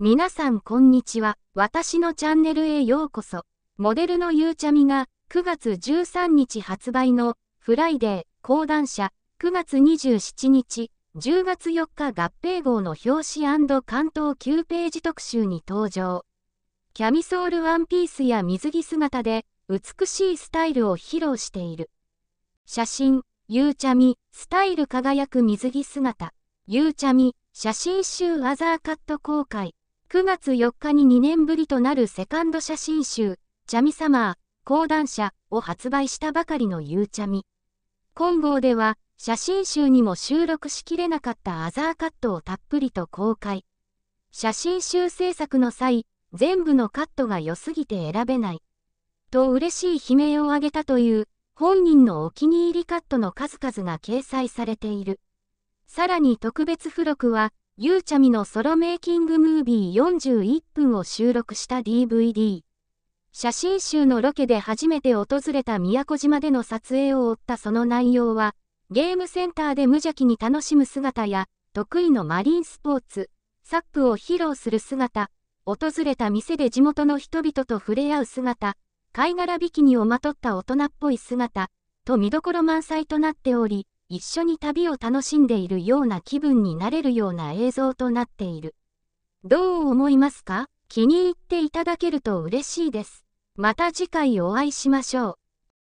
皆さんこんにちは。私のチャンネルへようこそ。モデルのゆうちゃみが9月13日発売のフライデー講談社9月27日10月4日合併号の表紙関東9ページ特集に登場。キャミソールワンピースや水着姿で美しいスタイルを披露している。写真、ゆうちゃみ、スタイル輝く水着姿。ゆうちゃみ、写真集アザーカット公開。9月4日に2年ぶりとなるセカンド写真集、チャミサマー、講談社を発売したばかりのゆうちゃみ。本号では、写真集にも収録しきれなかったアザーカットをたっぷりと公開。写真集制作の際、全部のカットが良すぎて選べない。と嬉しい悲鳴を上げたという、本人のお気に入りカットの数々が掲載されている。さらに特別付録は、ゆうちゃみのソロメイキングムービー41分を収録した DVD。写真集のロケで初めて訪れた宮古島での撮影を追ったその内容は、ゲームセンターで無邪気に楽しむ姿や、得意のマリンスポーツ、サップを披露する姿、訪れた店で地元の人々と触れ合う姿、貝殻ビキニをまとった大人っぽい姿、と見どころ満載となっており、一緒に旅を楽しんでいるような気分になれるような映像となっている。どう思いますか気に入っていただけると嬉しいです。また次回お会いしましょう。